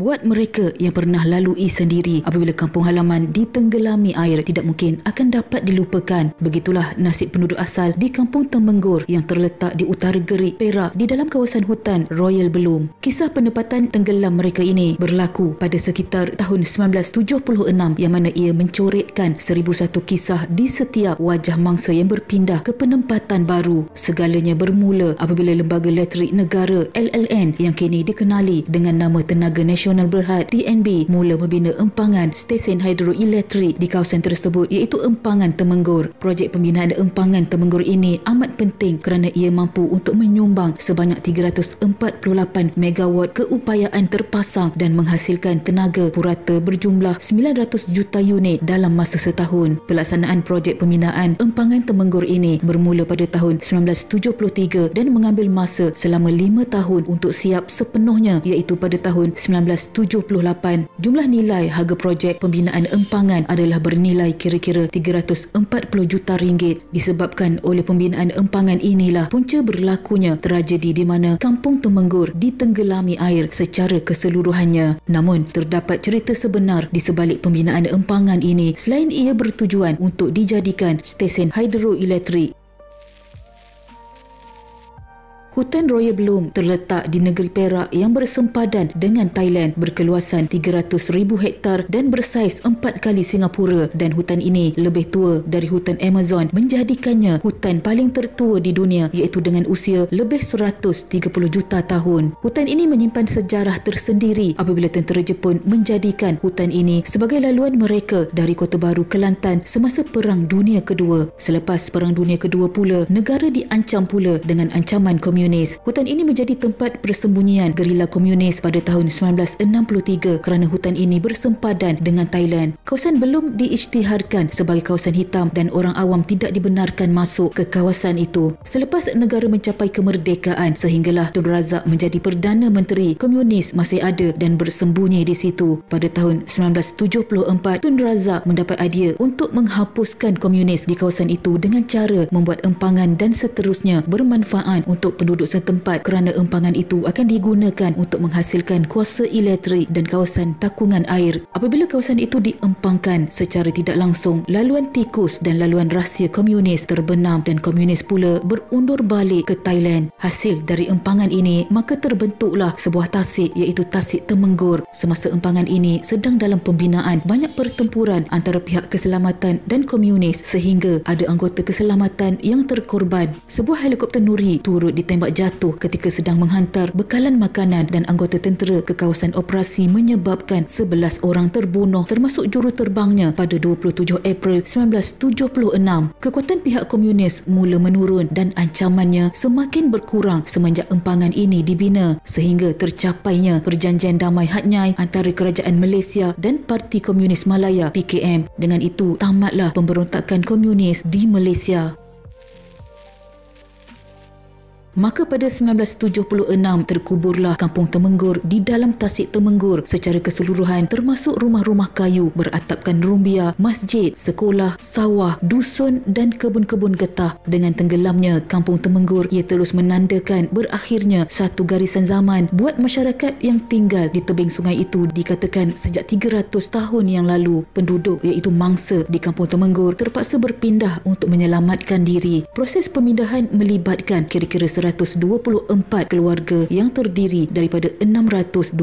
Buat mereka yang pernah lalui sendiri apabila kampung halaman ditenggelami air tidak mungkin akan dapat dilupakan. Begitulah nasib penduduk asal di kampung Temenggur yang terletak di utara gerik Perak di dalam kawasan hutan Royal Belum. Kisah penempatan tenggelam mereka ini berlaku pada sekitar tahun 1976 yang mana ia mencoretkan 1001 kisah di setiap wajah mangsa yang berpindah ke penempatan baru. Segalanya bermula apabila Lembaga Letrik Negara LLN yang kini dikenali dengan nama Tenaga Nasional Nasional Berhad TNB mula membina empangan stesen hidroelektrik di kawasan tersebut iaitu empangan Temenggor. Projek pembinaan empangan Temenggor ini amat penting kerana ia mampu untuk menyumbang sebanyak 348 megawatt keupayaan terpasang dan menghasilkan tenaga purata berjumlah 900 juta unit dalam masa setahun. Pelaksanaan projek pembinaan empangan Temenggor ini bermula pada tahun 1973 dan mengambil masa selama 5 tahun untuk siap sepenuhnya iaitu pada tahun 1978. Jumlah nilai harga projek pembinaan empangan adalah bernilai kira-kira 340 juta ringgit. Disebabkan oleh pembinaan empangan inilah punca berlakunya tragedi di mana kampung Temenggur ditenggelami air secara keseluruhannya. Namun, terdapat cerita sebenar di sebalik pembinaan empangan ini selain ia bertujuan untuk dijadikan stesen hidroelektrik Hutan Royal Bloom terletak di negeri Perak yang bersempadan dengan Thailand berkeluasan 300,000 hektar dan bersaiz 4 kali Singapura dan hutan ini lebih tua dari hutan Amazon menjadikannya hutan paling tertua di dunia iaitu dengan usia lebih 130 juta tahun. Hutan ini menyimpan sejarah tersendiri apabila tentera Jepun menjadikan hutan ini sebagai laluan mereka dari Kota Baru Kelantan semasa Perang Dunia Kedua. Selepas Perang Dunia Kedua pula, negara diancam pula dengan ancaman komunis komunis. Hutan ini menjadi tempat persembunyian gerila komunis pada tahun 1963 kerana hutan ini bersempadan dengan Thailand. Kawasan belum diisytiharkan sebagai kawasan hitam dan orang awam tidak dibenarkan masuk ke kawasan itu. Selepas negara mencapai kemerdekaan sehinggalah Tun Razak menjadi Perdana Menteri, komunis masih ada dan bersembunyi di situ. Pada tahun 1974, Tun Razak mendapat idea untuk menghapuskan komunis di kawasan itu dengan cara membuat empangan dan seterusnya bermanfaat untuk penduduk penduduk setempat kerana empangan itu akan digunakan untuk menghasilkan kuasa elektrik dan kawasan takungan air. Apabila kawasan itu diempangkan secara tidak langsung, laluan tikus dan laluan rahsia komunis terbenam dan komunis pula berundur balik ke Thailand. Hasil dari empangan ini, maka terbentuklah sebuah tasik iaitu Tasik Temenggur. Semasa empangan ini sedang dalam pembinaan banyak pertempuran antara pihak keselamatan dan komunis sehingga ada anggota keselamatan yang terkorban. Sebuah helikopter Nuri turut ditempatkan tertembak jatuh ketika sedang menghantar bekalan makanan dan anggota tentera ke kawasan operasi menyebabkan 11 orang terbunuh termasuk juruterbangnya pada 27 April 1976. Kekuatan pihak komunis mula menurun dan ancamannya semakin berkurang semenjak empangan ini dibina sehingga tercapainya perjanjian damai hatnyai antara kerajaan Malaysia dan Parti Komunis Malaya PKM. Dengan itu, tamatlah pemberontakan komunis di Malaysia. Maka pada 1976 terkuburlah kampung Temenggur di dalam tasik Temenggur secara keseluruhan termasuk rumah-rumah kayu beratapkan rumbia, masjid, sekolah, sawah, dusun dan kebun-kebun getah. Dengan tenggelamnya kampung Temenggur ia terus menandakan berakhirnya satu garisan zaman buat masyarakat yang tinggal di tebing sungai itu dikatakan sejak 300 tahun yang lalu penduduk iaitu mangsa di kampung Temenggur terpaksa berpindah untuk menyelamatkan diri. Proses pemindahan melibatkan kira-kira 124 keluarga yang terdiri daripada 625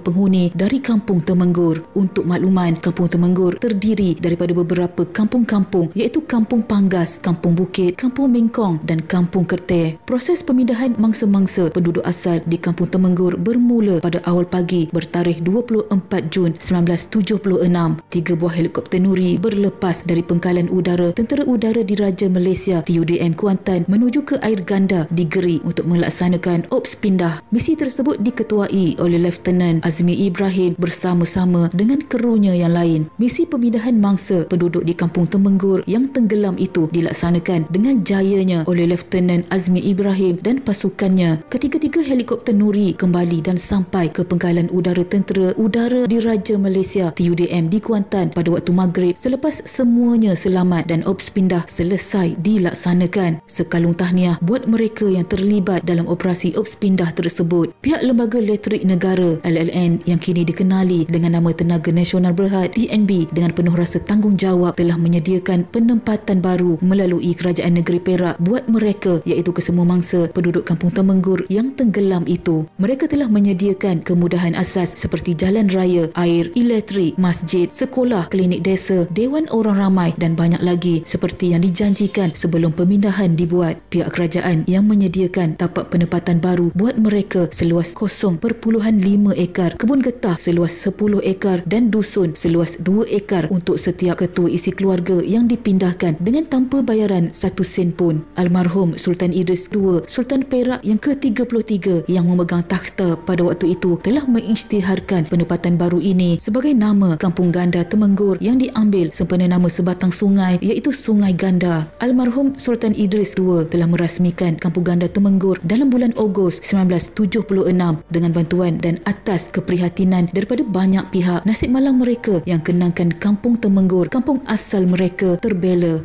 penghuni dari Kampung Temenggur. Untuk makluman, Kampung Temenggur terdiri daripada beberapa kampung-kampung iaitu Kampung Panggas, Kampung Bukit, Kampung Mingkong dan Kampung Kerte. Proses pemindahan mangsa-mangsa penduduk asal di Kampung Temenggur bermula pada awal pagi bertarikh 24 Jun 1976. Tiga buah helikopter Nuri berlepas dari pengkalan udara Tentera Udara Diraja Malaysia TUDM Kuantan menuju ke Air Ganda di negeri untuk melaksanakan ops pindah. Misi tersebut diketuai oleh Lieutenant Azmi Ibrahim bersama-sama dengan kerunya yang lain. Misi pemindahan mangsa penduduk di kampung Temenggur yang tenggelam itu dilaksanakan dengan jayanya oleh Lieutenant Azmi Ibrahim dan pasukannya. Ketiga-tiga helikopter Nuri kembali dan sampai ke pengkalan udara tentera udara di Raja Malaysia TUDM di Kuantan pada waktu maghrib selepas semuanya selamat dan ops pindah selesai dilaksanakan. Sekalung tahniah buat mereka yang terlibat dalam operasi ops pindah tersebut. Pihak Lembaga Elektrik Negara LLN yang kini dikenali dengan nama Tenaga Nasional Berhad TNB dengan penuh rasa tanggungjawab telah menyediakan penempatan baru melalui Kerajaan Negeri Perak buat mereka iaitu kesemua mangsa penduduk Kampung Temenggur yang tenggelam itu. Mereka telah menyediakan kemudahan asas seperti jalan raya, air, elektrik, masjid, sekolah, klinik desa, dewan orang ramai dan banyak lagi seperti yang dijanjikan sebelum pemindahan dibuat. Pihak kerajaan yang menyediakan menyediakan tapak penempatan baru buat mereka seluas 0.5 ekar, kebun getah seluas 10 ekar dan dusun seluas 2 ekar untuk setiap ketua isi keluarga yang dipindahkan dengan tanpa bayaran satu sen pun. Almarhum Sultan Idris II, Sultan Perak yang ke-33 yang memegang takhta pada waktu itu telah mengisytiharkan penempatan baru ini sebagai nama Kampung Ganda Temenggur yang diambil sempena nama sebatang sungai iaitu Sungai Ganda. Almarhum Sultan Idris II telah merasmikan Kampung Ganda Banda Temenggur dalam bulan Ogos 1976 dengan bantuan dan atas keprihatinan daripada banyak pihak nasib malang mereka yang kenangkan kampung Temenggur, kampung asal mereka terbela.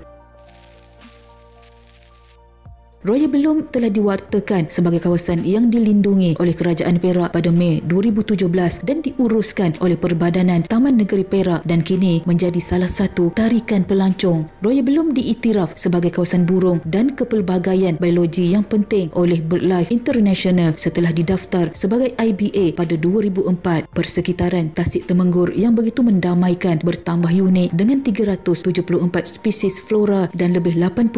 Raya Belum telah diwartakan sebagai kawasan yang dilindungi oleh Kerajaan Perak pada Mei 2017 dan diuruskan oleh Perbadanan Taman Negeri Perak dan kini menjadi salah satu tarikan pelancong. Raya Belum diiktiraf sebagai kawasan burung dan kepelbagaian biologi yang penting oleh BirdLife International setelah didaftar sebagai IBA pada 2004. Persekitaran Tasik Temenggur yang begitu mendamaikan bertambah unik dengan 374 spesies flora dan lebih 80%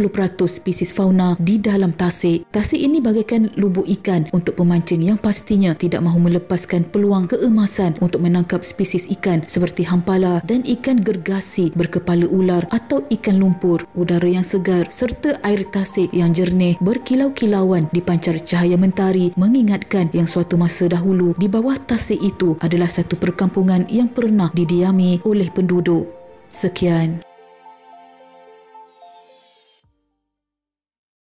spesies fauna di didaft- dalam tasik. Tasik ini bagaikan lubuk ikan untuk pemancing yang pastinya tidak mahu melepaskan peluang keemasan untuk menangkap spesies ikan seperti hampala dan ikan gergasi berkepala ular atau ikan lumpur. Udara yang segar serta air tasik yang jernih berkilau-kilauan dipancar cahaya mentari mengingatkan yang suatu masa dahulu di bawah tasik itu adalah satu perkampungan yang pernah didiami oleh penduduk. Sekian.